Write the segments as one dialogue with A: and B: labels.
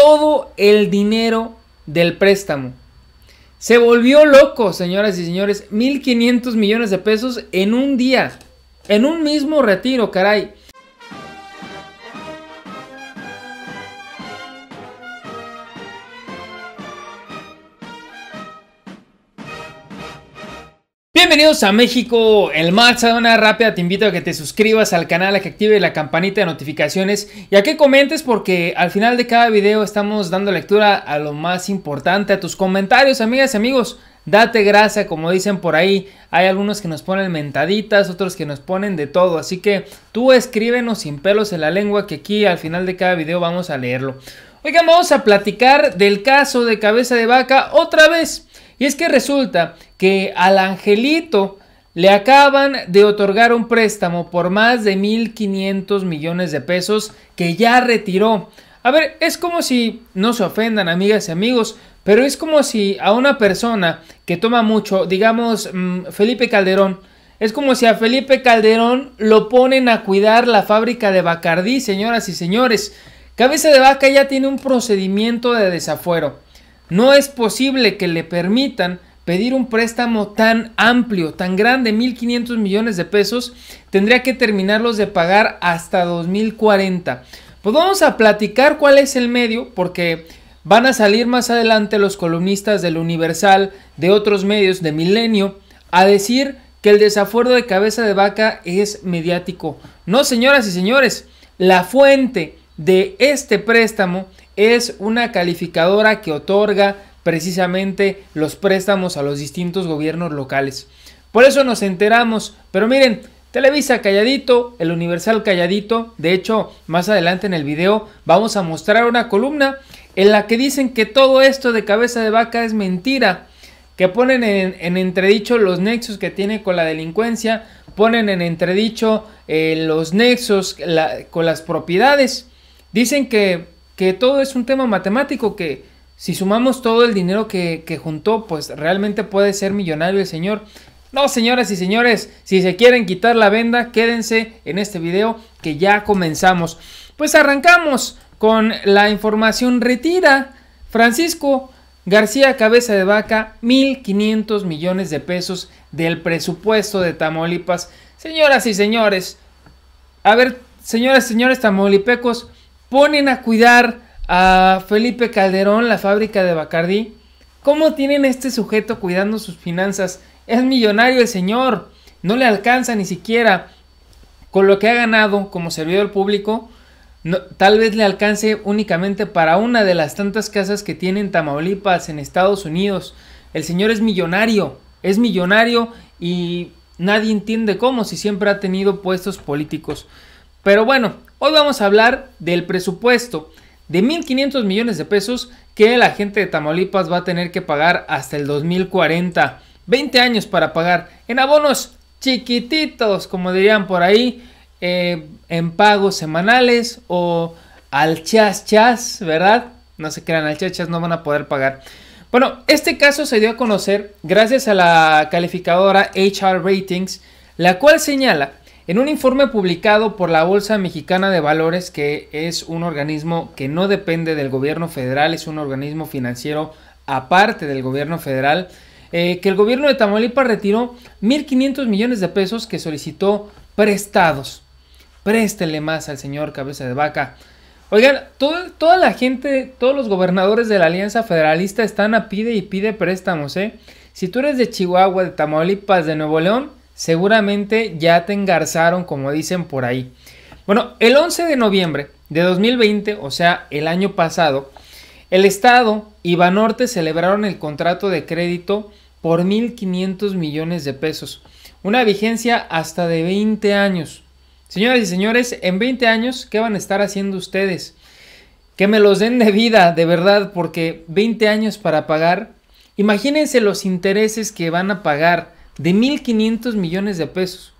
A: todo el dinero del préstamo. Se volvió loco, señoras y señores. 1.500 millones de pesos en un día. En un mismo retiro, caray. Bienvenidos a México, el marcha de una rápida te invito a que te suscribas al canal, a que active la campanita de notificaciones y a que comentes porque al final de cada video estamos dando lectura a lo más importante, a tus comentarios, amigas y amigos. Date gracia, como dicen por ahí, hay algunos que nos ponen mentaditas, otros que nos ponen de todo, así que tú escríbenos sin pelos en la lengua que aquí al final de cada video vamos a leerlo. Oigan, vamos a platicar del caso de cabeza de vaca otra vez. Y es que resulta que al angelito le acaban de otorgar un préstamo por más de 1.500 millones de pesos que ya retiró. A ver, es como si, no se ofendan amigas y amigos, pero es como si a una persona que toma mucho, digamos mm, Felipe Calderón, es como si a Felipe Calderón lo ponen a cuidar la fábrica de Bacardí, señoras y señores. Cabeza de Vaca ya tiene un procedimiento de desafuero. No es posible que le permitan pedir un préstamo tan amplio, tan grande, 1.500 millones de pesos, tendría que terminarlos de pagar hasta 2040. Pues vamos a platicar cuál es el medio, porque van a salir más adelante los columnistas del Universal, de otros medios, de Milenio, a decir que el desafuero de cabeza de vaca es mediático. No, señoras y señores, la fuente de este préstamo es una calificadora que otorga precisamente los préstamos a los distintos gobiernos locales. Por eso nos enteramos, pero miren, Televisa calladito, el Universal calladito, de hecho más adelante en el video vamos a mostrar una columna en la que dicen que todo esto de cabeza de vaca es mentira, que ponen en, entredicho los nexos que tiene con la delincuencia, ponen en entredicho eh, los nexos con las propiedades Dicen que, todo es un tema matemático, que si sumamos todo el dinero que, que juntó, pues realmente puede ser millonario el señor. No, señoras y señores, si se quieren quitar la venda, quédense en este video que ya comenzamos. Pues arrancamos con la información retira Francisco García Cabeza de Vaca 1.500 millones de pesos del presupuesto de Tamaulipas. Señoras y señores, a ver, señoras y señores tamaulipecos, ponen a cuidar a Felipe Calderón, la fábrica de Bacardí. ¿Cómo tienen este sujeto cuidando sus finanzas? Es millonario el señor. No le alcanza ni siquiera con lo que ha ganado como servidor público. tal vez le alcance únicamente para una de las tantas casas que tiene en Tamaulipas, en Estados Unidos. El señor es millonario, es millonario y nadie entiende cómo, si siempre ha tenido puestos políticos. Pero bueno, Hoy vamos a hablar del presupuesto de 1.500 millones de pesos que la gente de Tamaulipas va a tener que pagar hasta el 2040. 20 años para pagar en abonos chiquititos, como dirían por ahí, eh, en pagos semanales o al chas chas, ¿verdad? No se crean, al chas chas no van a poder pagar. Bueno, este caso se dio a conocer gracias a la calificadora HR Ratings, la cual señala en un informe publicado por la Bolsa Mexicana de Valores, que es un organismo que no depende del gobierno federal, es un organismo financiero aparte del gobierno federal, eh, que el gobierno de Tamaulipas retiró 1.500 millones de pesos que solicitó prestados. Préstenle más al señor cabeza de vaca. Oigan, toda la gente, todos los gobernadores de la Alianza Federalista están a pide y pide préstamos, ¿eh? Si tú eres de Chihuahua, de Tamaulipas, de Nuevo León, seguramente ya te engarzaron, como dicen por ahí. Bueno, el 11 de noviembre de 2020, o sea, el año pasado, el Estado y Banorte celebraron el contrato de crédito por 1.500 millones de pesos, una vigencia hasta de 20 años. Señoras y señores, en 20 años, ¿qué van a estar haciendo ustedes? Que me los den de vida, de verdad, porque 20 años para pagar, imagínense los intereses que van a pagar de 1.500 millones de pesos.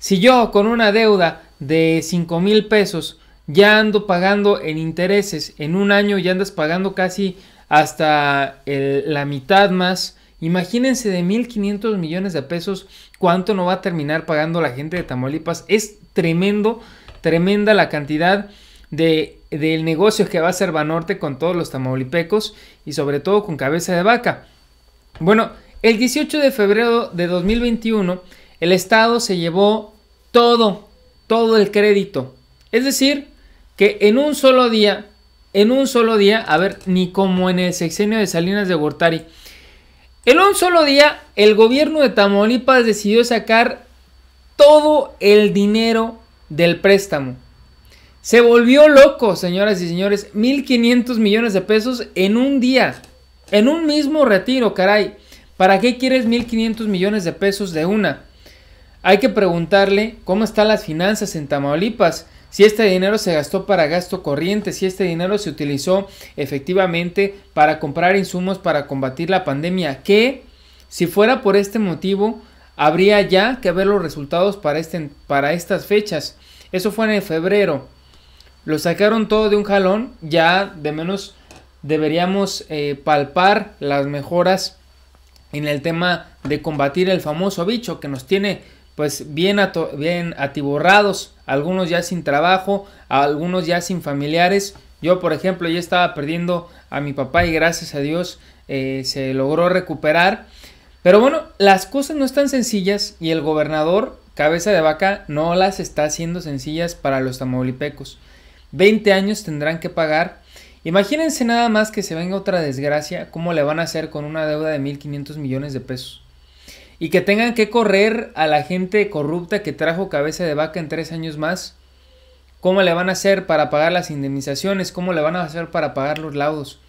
A: Si yo con una deuda de cinco mil pesos ya ando pagando en intereses, en un año ya andas pagando casi hasta la mitad más, imagínense de 1.500 millones de pesos cuánto no va a terminar pagando la gente de Tamaulipas. Es tremendo, tremenda la cantidad de, del negocio que va a hacer Banorte con todos los tamaulipecos y sobre todo con cabeza de vaca. Bueno, el 18 de febrero de 2021, el Estado se llevó todo, todo el crédito. Es decir, que en un solo día, en un solo día, a ver, ni como en el sexenio de Salinas de Gortari, en un solo día el gobierno de Tamaulipas decidió sacar todo el dinero del préstamo. Se volvió loco, señoras y señores, 1.500 millones de pesos en un día, en un mismo retiro, caray. ¿Para qué quieres 1.500 millones de pesos de una? Hay que preguntarle cómo están las finanzas en Tamaulipas, si este dinero se gastó para gasto corriente, si este dinero se utilizó efectivamente para comprar insumos para combatir la pandemia, que si fuera por este motivo, habría ya que ver los resultados para, este, estas fechas. Eso fue en febrero. Lo sacaron todo de un jalón, ya de menos deberíamos eh, palpar las mejoras en el tema de combatir el famoso bicho que nos tiene pues bien, atiborrados, algunos ya sin trabajo, algunos ya sin familiares. Yo, por ejemplo, ya estaba perdiendo a mi papá y gracias a Dios eh, se logró recuperar. Pero bueno, las cosas no están sencillas y el gobernador cabeza de vaca no las está haciendo sencillas para los tamaulipecos. 20 años tendrán que pagar Imagínense nada más que se venga otra desgracia, cómo le van a hacer con una deuda de 1.500 millones de pesos. Y que tengan que correr a la gente corrupta que trajo cabeza de vaca en tres años más. ¿Cómo le van a hacer para pagar las indemnizaciones? ¿Cómo le van a hacer para pagar los laudos?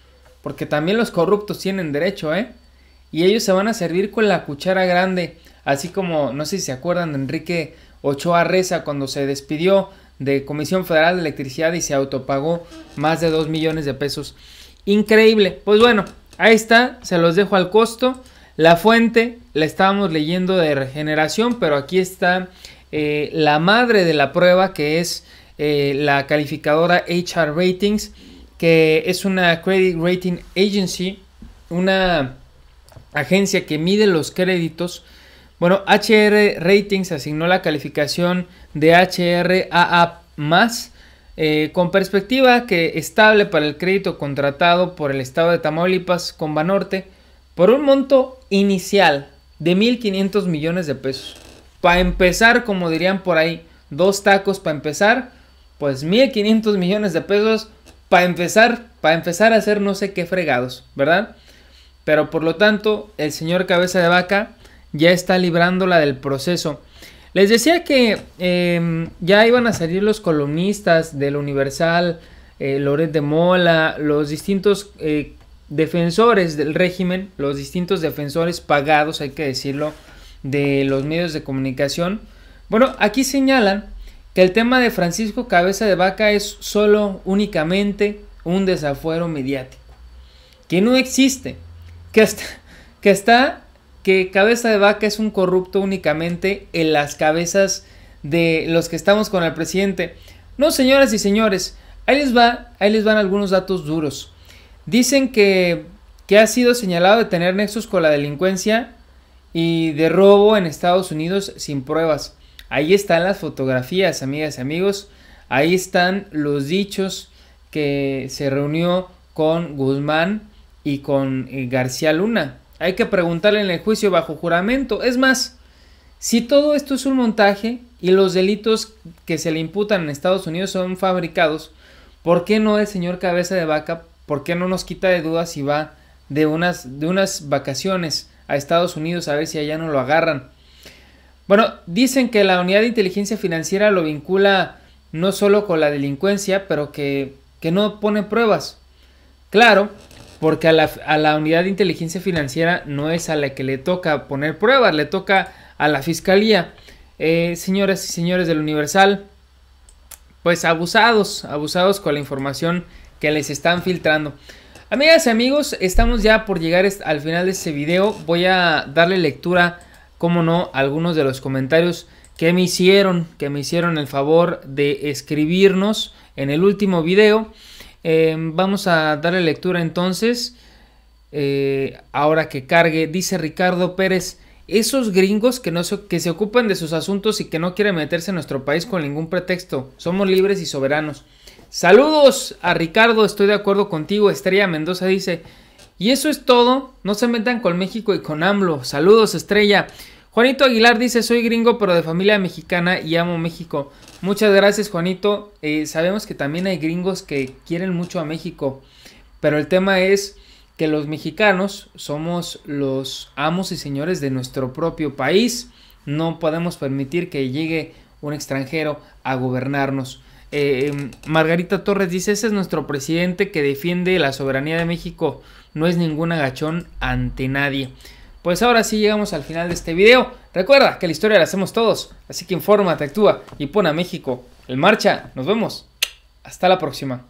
A: Porque también los corruptos tienen derecho, ¿eh? Y ellos se van a servir con la cuchara grande. Así como, no sé si se acuerdan de Enrique Ochoa Reza cuando se despidió de Comisión Federal de Electricidad y se autopagó más de 2 millones de pesos. Increíble. Pues bueno, ahí está, se los dejo al costo. La fuente la estábamos leyendo de regeneración, pero aquí está eh, la madre de la prueba que es eh, la calificadora HR Ratings, que es una Credit Rating Agency, una agencia que mide los créditos bueno, HR Ratings asignó la calificación de HR AA más. Eh, con perspectiva que estable para el crédito contratado por el estado de Tamaulipas con Banorte por un monto inicial de 1.500 millones de pesos. Para empezar, como dirían por ahí, dos tacos para empezar, pues 1.500 millones de pesos para empezar, para empezar a hacer no sé qué fregados, ¿verdad? Pero por lo tanto, el señor cabeza de vaca ya está librándola del proceso. Les decía que em, ya iban a salir los columnistas del Universal, eh, Loret de Mola, los distintos eh, defensores del régimen, los distintos defensores pagados, hay que decirlo, de los medios de comunicación. Bueno, aquí señalan que el tema de Francisco Cabeza de Vaca es solo, únicamente, un desafuero mediático, que no existe, que que está que cabeza de vaca es un corrupto únicamente en las cabezas de los que estamos con el presidente. No, señoras y señores, ahí les, va, ahí les van algunos datos duros. Dicen que, que ha sido señalado de tener nexos con la delincuencia y de robo en Estados Unidos sin pruebas. Ahí están las fotografías, amigas y amigos. Ahí están los dichos que se reunió con Guzmán y con eh, García Luna. Hay que preguntarle en el juicio bajo juramento. Es más, si todo esto es un montaje y los delitos que se le imputan en Estados Unidos son fabricados, ¿por qué no el señor cabeza de vaca? ¿Por qué no nos quita de dudas si va de unas, de unas vacaciones a Estados Unidos a ver si allá no lo agarran? Bueno, dicen que la unidad de inteligencia financiera lo vincula no solo con la delincuencia, pero que, que no pone pruebas. Claro, porque a la, a la, unidad de inteligencia financiera no es a la que le toca poner pruebas, le toca a la fiscalía. Eh, señoras y señores del Universal, pues abusados, abusados con la información que les están filtrando. Amigas y amigos, estamos ya por llegar al final de este video. Voy a darle lectura, como no, a algunos de los comentarios que me hicieron, que me hicieron el favor de escribirnos en el último video. Em, vamos a darle lectura entonces. Eh, ahora que cargue, dice Ricardo Pérez, esos gringos que, no que se ocupan de sus asuntos y que no quieren meterse en nuestro país con ningún pretexto, somos libres y soberanos. Saludos a Ricardo, estoy de acuerdo contigo. Estrella Mendoza dice, y eso es todo, no se metan con México y con AMLO. Saludos Estrella. Juanito Aguilar dice, soy gringo pero de familia mexicana y amo México. Muchas gracias Juanito. Eh, sabemos que también hay gringos que quieren mucho a México, pero el tema es que los mexicanos somos los amos y señores de nuestro propio país. No podemos permitir que llegue un extranjero a gobernarnos. Eh, em, Margarita Torres dice, ese es nuestro presidente que defiende la soberanía de México. No es ningún agachón ante nadie. Pues ahora sí llegamos al final de este video. Recuerda que la historia la hacemos todos, así que infórmate, actúa y pon a México en marcha. Nos vemos. Hasta la próxima.